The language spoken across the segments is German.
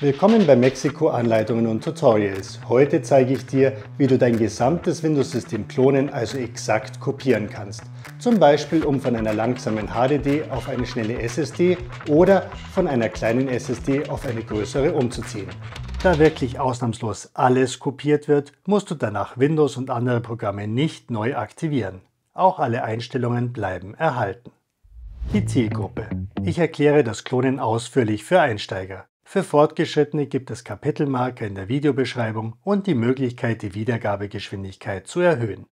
Willkommen bei Mexiko Anleitungen und Tutorials. Heute zeige ich dir, wie du dein gesamtes Windows-System klonen, also exakt kopieren kannst. Zum Beispiel um von einer langsamen HDD auf eine schnelle SSD oder von einer kleinen SSD auf eine größere umzuziehen. Da wirklich ausnahmslos alles kopiert wird, musst du danach Windows und andere Programme nicht neu aktivieren. Auch alle Einstellungen bleiben erhalten. Die Zielgruppe. Ich erkläre das Klonen ausführlich für Einsteiger. Für Fortgeschrittene gibt es Kapitelmarker in der Videobeschreibung und die Möglichkeit, die Wiedergabegeschwindigkeit zu erhöhen.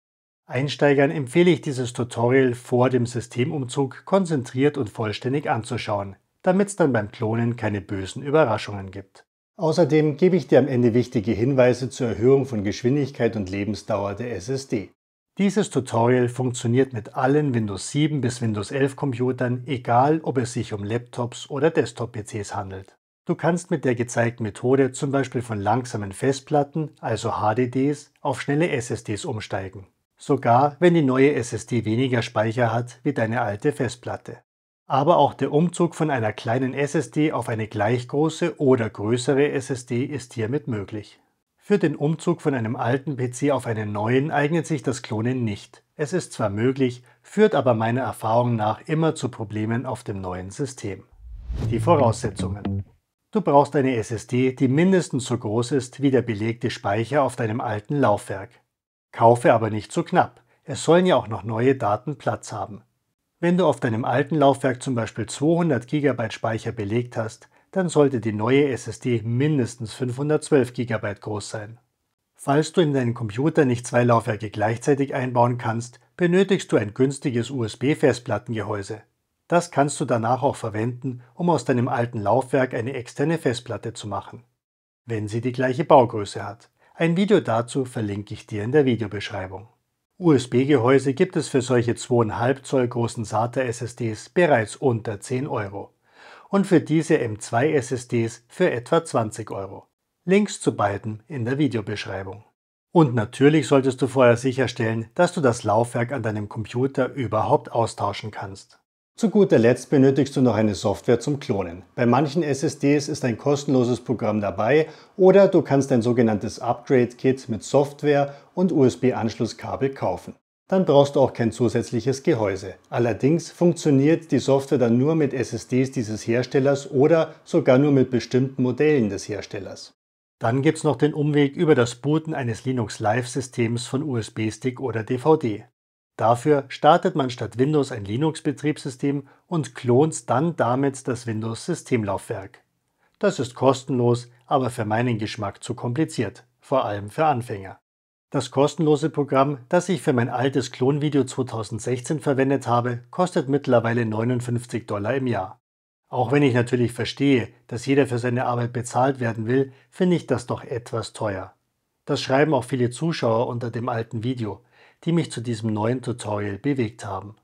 Einsteigern empfehle ich dieses Tutorial vor dem Systemumzug konzentriert und vollständig anzuschauen, damit es dann beim Klonen keine bösen Überraschungen gibt. Außerdem gebe ich dir am Ende wichtige Hinweise zur Erhöhung von Geschwindigkeit und Lebensdauer der SSD. Dieses Tutorial funktioniert mit allen Windows 7 bis Windows 11 Computern, egal ob es sich um Laptops oder Desktop-PCs handelt. Du kannst mit der gezeigten Methode zum Beispiel von langsamen Festplatten, also HDDs, auf schnelle SSDs umsteigen. Sogar wenn die neue SSD weniger Speicher hat wie deine alte Festplatte. Aber auch der Umzug von einer kleinen SSD auf eine gleich große oder größere SSD ist hiermit möglich. Für den Umzug von einem alten PC auf einen neuen eignet sich das Klonen nicht. Es ist zwar möglich, führt aber meiner Erfahrung nach immer zu Problemen auf dem neuen System. Die Voraussetzungen. Du brauchst eine SSD, die mindestens so groß ist wie der belegte Speicher auf deinem alten Laufwerk. Kaufe aber nicht zu so knapp, es sollen ja auch noch neue Daten Platz haben. Wenn du auf deinem alten Laufwerk zum Beispiel 200 GB Speicher belegt hast, dann sollte die neue SSD mindestens 512 GB groß sein. Falls du in deinen Computer nicht zwei Laufwerke gleichzeitig einbauen kannst, benötigst du ein günstiges USB-Festplattengehäuse. Das kannst du danach auch verwenden, um aus deinem alten Laufwerk eine externe Festplatte zu machen, wenn sie die gleiche Baugröße hat. Ein Video dazu verlinke ich dir in der Videobeschreibung. USB-Gehäuse gibt es für solche 2,5 Zoll großen SATA-SSDs bereits unter 10 Euro und für diese M2-SSDs für etwa 20 Euro. Links zu beiden in der Videobeschreibung. Und natürlich solltest du vorher sicherstellen, dass du das Laufwerk an deinem Computer überhaupt austauschen kannst. Zu guter Letzt benötigst du noch eine Software zum Klonen. Bei manchen SSDs ist ein kostenloses Programm dabei oder du kannst ein sogenanntes Upgrade-Kit mit Software und USB-Anschlusskabel kaufen. Dann brauchst du auch kein zusätzliches Gehäuse. Allerdings funktioniert die Software dann nur mit SSDs dieses Herstellers oder sogar nur mit bestimmten Modellen des Herstellers. Dann gibt es noch den Umweg über das Booten eines Linux Live-Systems von USB-Stick oder DVD. Dafür startet man statt Windows ein Linux-Betriebssystem und klont dann damit das Windows-Systemlaufwerk. Das ist kostenlos, aber für meinen Geschmack zu kompliziert, vor allem für Anfänger. Das kostenlose Programm, das ich für mein altes Klonvideo 2016 verwendet habe, kostet mittlerweile 59 Dollar im Jahr. Auch wenn ich natürlich verstehe, dass jeder für seine Arbeit bezahlt werden will, finde ich das doch etwas teuer. Das schreiben auch viele Zuschauer unter dem alten Video die mich zu diesem neuen Tutorial bewegt haben.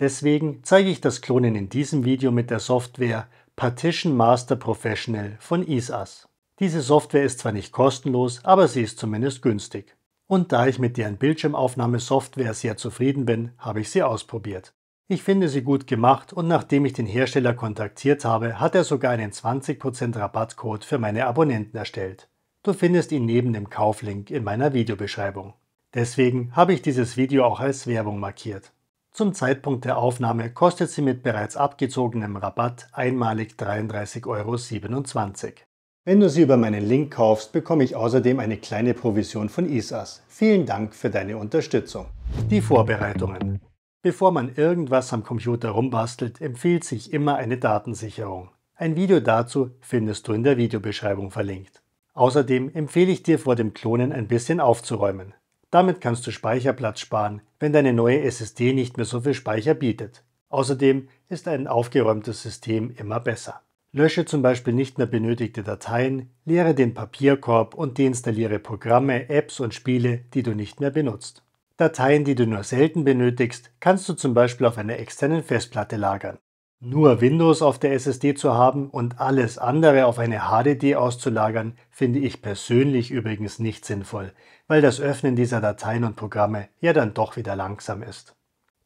Deswegen zeige ich das Klonen in diesem Video mit der Software Partition Master Professional von ISAS. E Diese Software ist zwar nicht kostenlos, aber sie ist zumindest günstig. Und da ich mit deren Bildschirmaufnahmesoftware sehr zufrieden bin, habe ich sie ausprobiert. Ich finde sie gut gemacht und nachdem ich den Hersteller kontaktiert habe, hat er sogar einen 20% Rabattcode für meine Abonnenten erstellt. Du findest ihn neben dem Kauflink in meiner Videobeschreibung. Deswegen habe ich dieses Video auch als Werbung markiert. Zum Zeitpunkt der Aufnahme kostet sie mit bereits abgezogenem Rabatt einmalig 33,27 Euro. Wenn du sie über meinen Link kaufst, bekomme ich außerdem eine kleine Provision von ISAS. E Vielen Dank für deine Unterstützung. Die Vorbereitungen. Bevor man irgendwas am Computer rumbastelt, empfiehlt sich immer eine Datensicherung. Ein Video dazu findest du in der Videobeschreibung verlinkt. Außerdem empfehle ich dir vor dem Klonen ein bisschen aufzuräumen. Damit kannst du Speicherplatz sparen, wenn deine neue SSD nicht mehr so viel Speicher bietet. Außerdem ist ein aufgeräumtes System immer besser. Lösche zum Beispiel nicht mehr benötigte Dateien, leere den Papierkorb und deinstalliere Programme, Apps und Spiele, die du nicht mehr benutzt. Dateien, die du nur selten benötigst, kannst du zum Beispiel auf einer externen Festplatte lagern. Nur Windows auf der SSD zu haben und alles andere auf eine HDD auszulagern, finde ich persönlich übrigens nicht sinnvoll, weil das Öffnen dieser Dateien und Programme ja dann doch wieder langsam ist.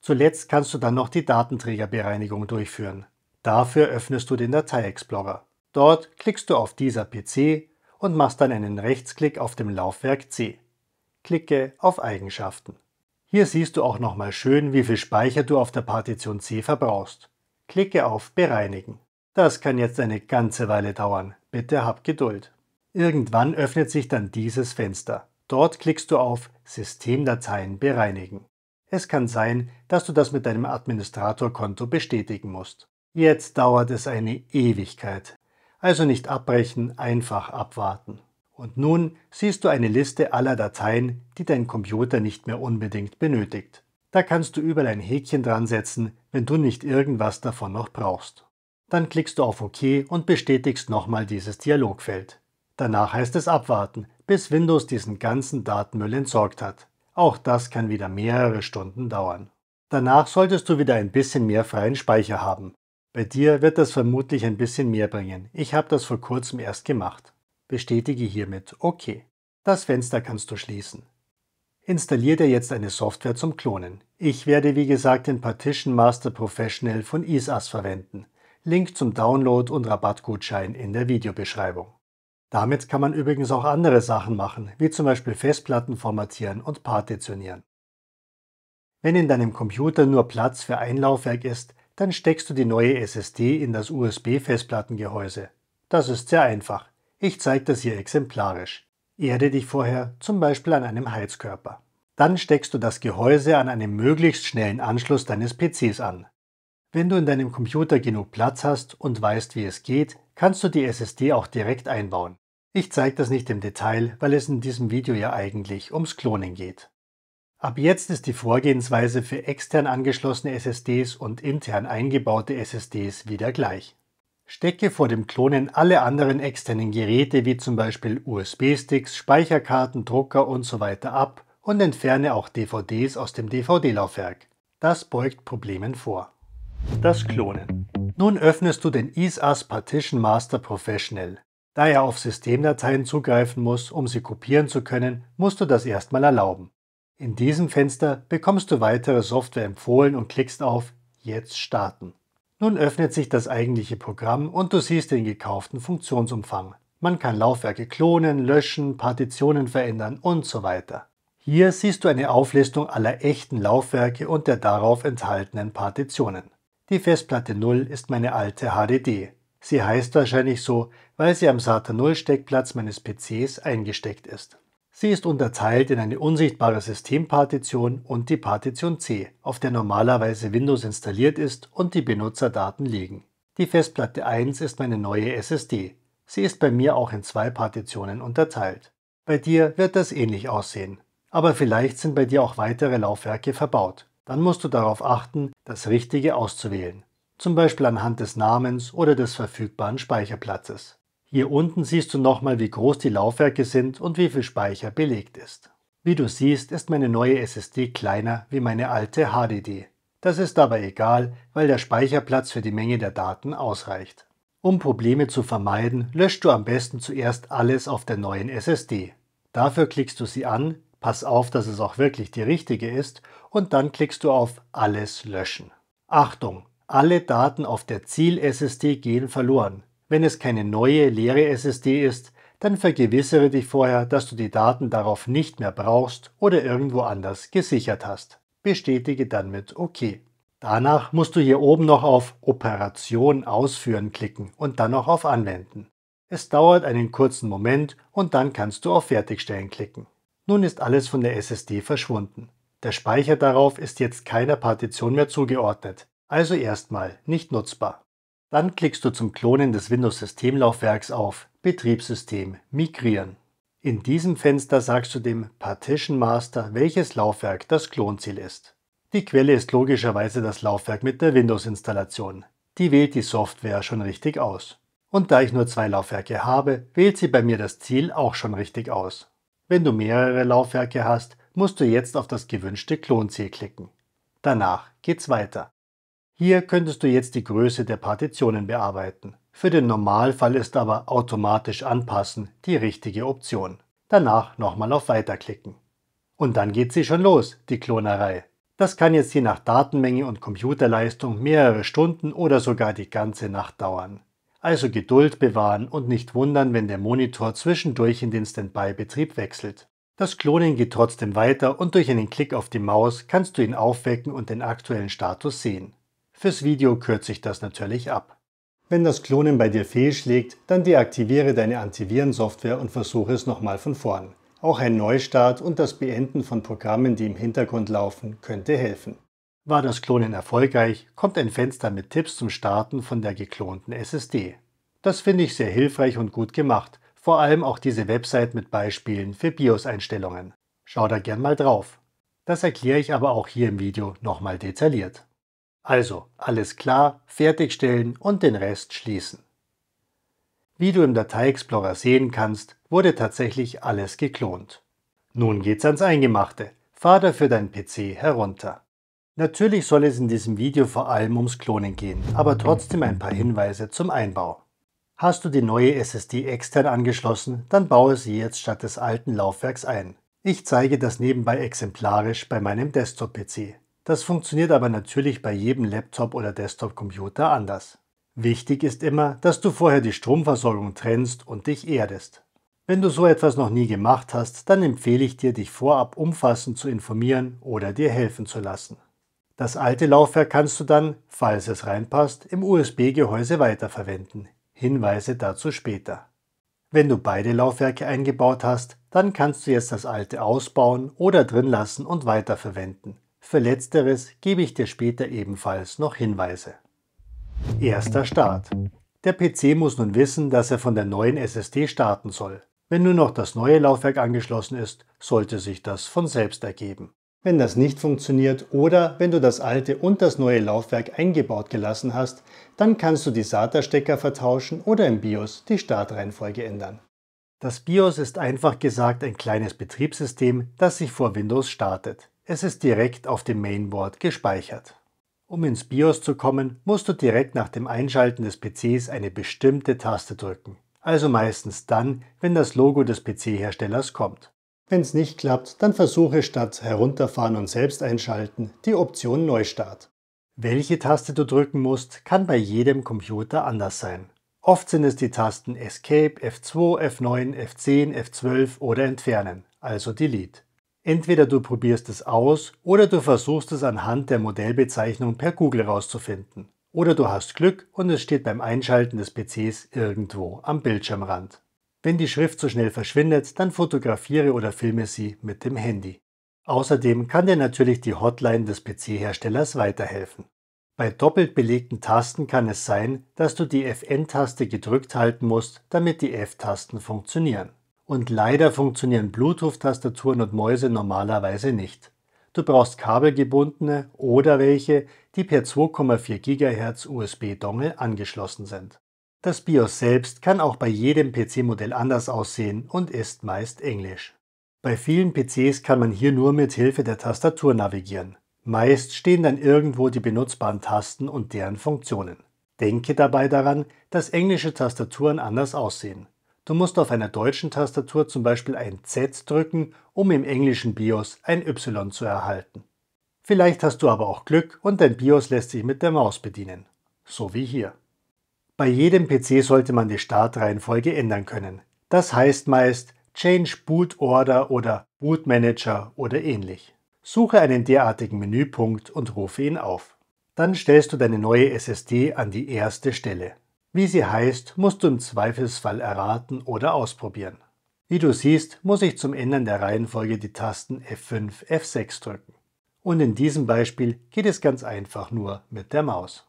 Zuletzt kannst du dann noch die Datenträgerbereinigung durchführen. Dafür öffnest du den Dateiexplorer. Dort klickst du auf dieser PC und machst dann einen Rechtsklick auf dem Laufwerk C. Klicke auf Eigenschaften. Hier siehst du auch nochmal schön, wie viel Speicher du auf der Partition C verbrauchst. Klicke auf Bereinigen. Das kann jetzt eine ganze Weile dauern. Bitte hab Geduld. Irgendwann öffnet sich dann dieses Fenster. Dort klickst du auf Systemdateien bereinigen. Es kann sein, dass du das mit deinem Administratorkonto bestätigen musst. Jetzt dauert es eine Ewigkeit. Also nicht abbrechen, einfach abwarten. Und nun siehst du eine Liste aller Dateien, die dein Computer nicht mehr unbedingt benötigt. Da kannst du überall ein Häkchen dran setzen, wenn du nicht irgendwas davon noch brauchst. Dann klickst du auf OK und bestätigst nochmal dieses Dialogfeld. Danach heißt es abwarten, bis Windows diesen ganzen Datenmüll entsorgt hat. Auch das kann wieder mehrere Stunden dauern. Danach solltest du wieder ein bisschen mehr freien Speicher haben. Bei dir wird das vermutlich ein bisschen mehr bringen. Ich habe das vor kurzem erst gemacht. Bestätige hiermit OK. Das Fenster kannst du schließen installiert er jetzt eine Software zum Klonen. Ich werde wie gesagt den Partition Master Professional von ISAS e verwenden. Link zum Download und Rabattgutschein in der Videobeschreibung. Damit kann man übrigens auch andere Sachen machen, wie zum Beispiel Festplatten formatieren und partitionieren. Wenn in deinem Computer nur Platz für ein Laufwerk ist, dann steckst du die neue SSD in das USB-Festplattengehäuse. Das ist sehr einfach. Ich zeige das hier exemplarisch. Erde dich vorher zum Beispiel an einem Heizkörper. Dann steckst du das Gehäuse an einem möglichst schnellen Anschluss deines PCs an. Wenn du in deinem Computer genug Platz hast und weißt, wie es geht, kannst du die SSD auch direkt einbauen. Ich zeige das nicht im Detail, weil es in diesem Video ja eigentlich ums Klonen geht. Ab jetzt ist die Vorgehensweise für extern angeschlossene SSDs und intern eingebaute SSDs wieder gleich. Stecke vor dem Klonen alle anderen externen Geräte wie zum Beispiel USB-Sticks, Speicherkarten, Drucker usw. So ab und entferne auch DVDs aus dem DVD-Laufwerk. Das beugt Problemen vor. Das Klonen. Nun öffnest du den ISAS Partition Master Professional. Da er auf Systemdateien zugreifen muss, um sie kopieren zu können, musst du das erstmal erlauben. In diesem Fenster bekommst du weitere Software empfohlen und klickst auf Jetzt starten. Nun öffnet sich das eigentliche Programm und du siehst den gekauften Funktionsumfang. Man kann Laufwerke klonen, löschen, Partitionen verändern und so weiter. Hier siehst du eine Auflistung aller echten Laufwerke und der darauf enthaltenen Partitionen. Die Festplatte 0 ist meine alte HDD. Sie heißt wahrscheinlich so, weil sie am SATA 0 Steckplatz meines PCs eingesteckt ist. Sie ist unterteilt in eine unsichtbare Systempartition und die Partition C, auf der normalerweise Windows installiert ist und die Benutzerdaten liegen. Die Festplatte 1 ist meine neue SSD. Sie ist bei mir auch in zwei Partitionen unterteilt. Bei dir wird das ähnlich aussehen. Aber vielleicht sind bei dir auch weitere Laufwerke verbaut. Dann musst du darauf achten, das Richtige auszuwählen. Zum Beispiel anhand des Namens oder des verfügbaren Speicherplatzes. Hier unten siehst du nochmal, wie groß die Laufwerke sind und wie viel Speicher belegt ist. Wie du siehst, ist meine neue SSD kleiner wie meine alte HDD. Das ist aber egal, weil der Speicherplatz für die Menge der Daten ausreicht. Um Probleme zu vermeiden, löscht du am besten zuerst alles auf der neuen SSD. Dafür klickst du sie an, pass auf, dass es auch wirklich die richtige ist, und dann klickst du auf Alles löschen. Achtung! Alle Daten auf der Ziel-SSD gehen verloren. Wenn es keine neue, leere SSD ist, dann vergewissere dich vorher, dass du die Daten darauf nicht mehr brauchst oder irgendwo anders gesichert hast. Bestätige dann mit OK. Danach musst du hier oben noch auf Operation ausführen klicken und dann noch auf Anwenden. Es dauert einen kurzen Moment und dann kannst du auf Fertigstellen klicken. Nun ist alles von der SSD verschwunden. Der Speicher darauf ist jetzt keiner Partition mehr zugeordnet, also erstmal nicht nutzbar. Dann klickst du zum Klonen des Windows-Systemlaufwerks auf Betriebssystem Migrieren. In diesem Fenster sagst du dem Partition Master, welches Laufwerk das Klonziel ist. Die Quelle ist logischerweise das Laufwerk mit der Windows-Installation. Die wählt die Software schon richtig aus. Und da ich nur zwei Laufwerke habe, wählt sie bei mir das Ziel auch schon richtig aus. Wenn du mehrere Laufwerke hast, musst du jetzt auf das gewünschte Klonziel klicken. Danach geht's weiter. Hier könntest du jetzt die Größe der Partitionen bearbeiten. Für den Normalfall ist aber automatisch anpassen die richtige Option. Danach nochmal auf Weiter klicken. Und dann geht sie schon los, die Klonerei. Das kann jetzt je nach Datenmenge und Computerleistung mehrere Stunden oder sogar die ganze Nacht dauern. Also Geduld bewahren und nicht wundern, wenn der Monitor zwischendurch in den Standby-Betrieb wechselt. Das Klonen geht trotzdem weiter und durch einen Klick auf die Maus kannst du ihn aufwecken und den aktuellen Status sehen. Fürs Video kürze ich das natürlich ab. Wenn das Klonen bei dir fehlschlägt, dann deaktiviere deine Antivirensoftware und versuche es nochmal von vorn. Auch ein Neustart und das Beenden von Programmen, die im Hintergrund laufen, könnte helfen. War das Klonen erfolgreich, kommt ein Fenster mit Tipps zum Starten von der geklonten SSD. Das finde ich sehr hilfreich und gut gemacht, vor allem auch diese Website mit Beispielen für BIOS-Einstellungen. Schau da gern mal drauf. Das erkläre ich aber auch hier im Video nochmal detailliert. Also alles klar, fertigstellen und den Rest schließen. Wie du im Datei-Explorer sehen kannst, wurde tatsächlich alles geklont. Nun geht's ans Eingemachte. Fahr dafür deinen PC herunter. Natürlich soll es in diesem Video vor allem ums Klonen gehen, aber trotzdem ein paar Hinweise zum Einbau. Hast du die neue SSD extern angeschlossen, dann baue sie jetzt statt des alten Laufwerks ein. Ich zeige das nebenbei exemplarisch bei meinem Desktop-PC. Das funktioniert aber natürlich bei jedem Laptop oder Desktop-Computer anders. Wichtig ist immer, dass du vorher die Stromversorgung trennst und dich erdest. Wenn du so etwas noch nie gemacht hast, dann empfehle ich dir, dich vorab umfassend zu informieren oder dir helfen zu lassen. Das alte Laufwerk kannst du dann, falls es reinpasst, im USB-Gehäuse weiterverwenden. Hinweise dazu später. Wenn du beide Laufwerke eingebaut hast, dann kannst du jetzt das alte ausbauen oder drin lassen und weiterverwenden. Für letzteres gebe ich dir später ebenfalls noch Hinweise. Erster Start. Der PC muss nun wissen, dass er von der neuen SSD starten soll. Wenn nur noch das neue Laufwerk angeschlossen ist, sollte sich das von selbst ergeben. Wenn das nicht funktioniert oder wenn du das alte und das neue Laufwerk eingebaut gelassen hast, dann kannst du die SATA-Stecker vertauschen oder im BIOS die Startreihenfolge ändern. Das BIOS ist einfach gesagt ein kleines Betriebssystem, das sich vor Windows startet. Es ist direkt auf dem Mainboard gespeichert. Um ins BIOS zu kommen, musst du direkt nach dem Einschalten des PCs eine bestimmte Taste drücken. Also meistens dann, wenn das Logo des PC-Herstellers kommt. Wenn es nicht klappt, dann versuche statt Herunterfahren und selbst einschalten die Option Neustart. Welche Taste du drücken musst, kann bei jedem Computer anders sein. Oft sind es die Tasten Escape, F2, F9, F10, F12 oder Entfernen, also Delete. Entweder du probierst es aus oder du versuchst es anhand der Modellbezeichnung per Google rauszufinden. Oder du hast Glück und es steht beim Einschalten des PCs irgendwo am Bildschirmrand. Wenn die Schrift so schnell verschwindet, dann fotografiere oder filme sie mit dem Handy. Außerdem kann dir natürlich die Hotline des PC-Herstellers weiterhelfen. Bei doppelt belegten Tasten kann es sein, dass du die Fn-Taste gedrückt halten musst, damit die F-Tasten funktionieren. Und leider funktionieren Bluetooth-Tastaturen und Mäuse normalerweise nicht. Du brauchst kabelgebundene oder welche, die per 2,4 GHz USB-Dongle angeschlossen sind. Das BIOS selbst kann auch bei jedem PC-Modell anders aussehen und ist meist englisch. Bei vielen PCs kann man hier nur mit Hilfe der Tastatur navigieren. Meist stehen dann irgendwo die benutzbaren Tasten und deren Funktionen. Denke dabei daran, dass englische Tastaturen anders aussehen. Du musst auf einer deutschen Tastatur zum Beispiel ein Z drücken, um im englischen BIOS ein Y zu erhalten. Vielleicht hast du aber auch Glück und dein BIOS lässt sich mit der Maus bedienen. So wie hier. Bei jedem PC sollte man die Startreihenfolge ändern können. Das heißt meist Change Boot Order oder Boot Manager oder ähnlich. Suche einen derartigen Menüpunkt und rufe ihn auf. Dann stellst du deine neue SSD an die erste Stelle. Wie sie heißt, musst du im Zweifelsfall erraten oder ausprobieren. Wie du siehst, muss ich zum Ändern der Reihenfolge die Tasten F5, F6 drücken. Und in diesem Beispiel geht es ganz einfach nur mit der Maus.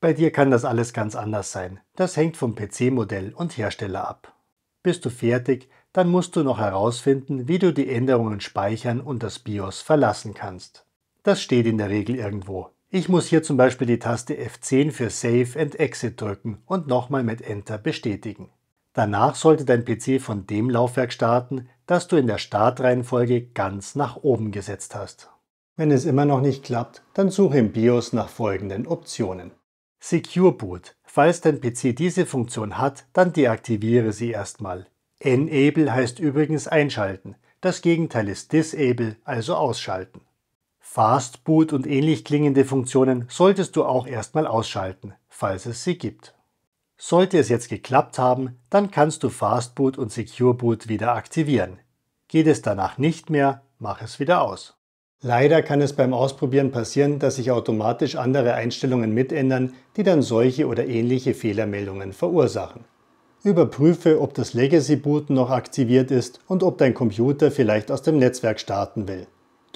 Bei dir kann das alles ganz anders sein. Das hängt vom PC-Modell und Hersteller ab. Bist du fertig, dann musst du noch herausfinden, wie du die Änderungen speichern und das BIOS verlassen kannst. Das steht in der Regel irgendwo ich muss hier zum Beispiel die Taste F10 für Save and Exit drücken und nochmal mit Enter bestätigen. Danach sollte dein PC von dem Laufwerk starten, das du in der Startreihenfolge ganz nach oben gesetzt hast. Wenn es immer noch nicht klappt, dann suche im BIOS nach folgenden Optionen. Secure Boot. Falls dein PC diese Funktion hat, dann deaktiviere sie erstmal. Enable heißt übrigens einschalten. Das Gegenteil ist Disable, also ausschalten. Fastboot und ähnlich klingende Funktionen solltest du auch erstmal ausschalten, falls es sie gibt. Sollte es jetzt geklappt haben, dann kannst du Fastboot und Secure Boot wieder aktivieren. Geht es danach nicht mehr, mach es wieder aus. Leider kann es beim Ausprobieren passieren, dass sich automatisch andere Einstellungen mitändern, die dann solche oder ähnliche Fehlermeldungen verursachen. Überprüfe, ob das Legacy Boot noch aktiviert ist und ob dein Computer vielleicht aus dem Netzwerk starten will.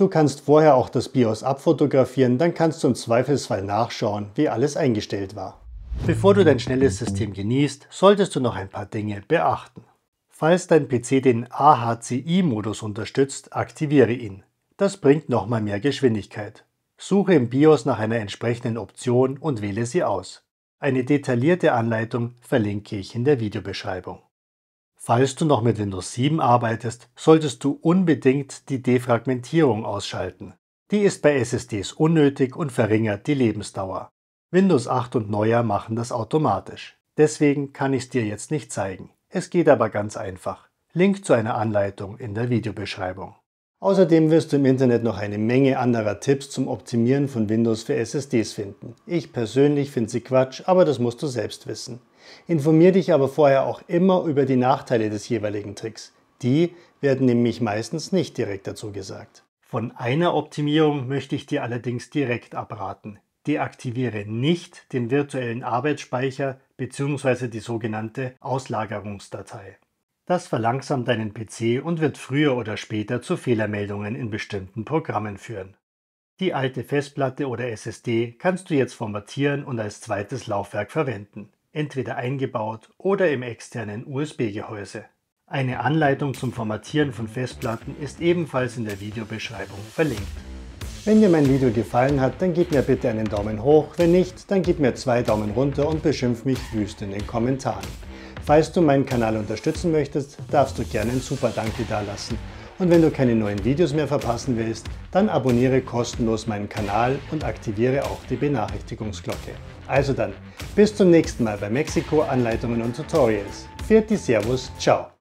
Du kannst vorher auch das BIOS abfotografieren, dann kannst du im Zweifelsfall nachschauen, wie alles eingestellt war. Bevor du dein schnelles System genießt, solltest du noch ein paar Dinge beachten. Falls dein PC den AHCI-Modus unterstützt, aktiviere ihn. Das bringt nochmal mehr Geschwindigkeit. Suche im BIOS nach einer entsprechenden Option und wähle sie aus. Eine detaillierte Anleitung verlinke ich in der Videobeschreibung. Falls du noch mit Windows 7 arbeitest, solltest du unbedingt die Defragmentierung ausschalten. Die ist bei SSDs unnötig und verringert die Lebensdauer. Windows 8 und neuer machen das automatisch. Deswegen kann ich es dir jetzt nicht zeigen. Es geht aber ganz einfach. Link zu einer Anleitung in der Videobeschreibung. Außerdem wirst du im Internet noch eine Menge anderer Tipps zum Optimieren von Windows für SSDs finden. Ich persönlich finde sie Quatsch, aber das musst du selbst wissen. Informier dich aber vorher auch immer über die Nachteile des jeweiligen Tricks. Die werden nämlich meistens nicht direkt dazu gesagt. Von einer Optimierung möchte ich dir allerdings direkt abraten. Deaktiviere nicht den virtuellen Arbeitsspeicher bzw. die sogenannte Auslagerungsdatei. Das verlangsamt deinen PC und wird früher oder später zu Fehlermeldungen in bestimmten Programmen führen. Die alte Festplatte oder SSD kannst du jetzt formatieren und als zweites Laufwerk verwenden entweder eingebaut oder im externen USB-Gehäuse. Eine Anleitung zum Formatieren von Festplatten ist ebenfalls in der Videobeschreibung verlinkt. Wenn dir mein Video gefallen hat, dann gib mir bitte einen Daumen hoch, wenn nicht, dann gib mir zwei Daumen runter und beschimpf mich wüst in den Kommentaren. Falls du meinen Kanal unterstützen möchtest, darfst du gerne ein Super Danke dalassen. Und wenn du keine neuen Videos mehr verpassen willst, dann abonniere kostenlos meinen Kanal und aktiviere auch die Benachrichtigungsglocke. Also dann, bis zum nächsten Mal bei Mexiko Anleitungen und Tutorials. Vierte Servus, ciao!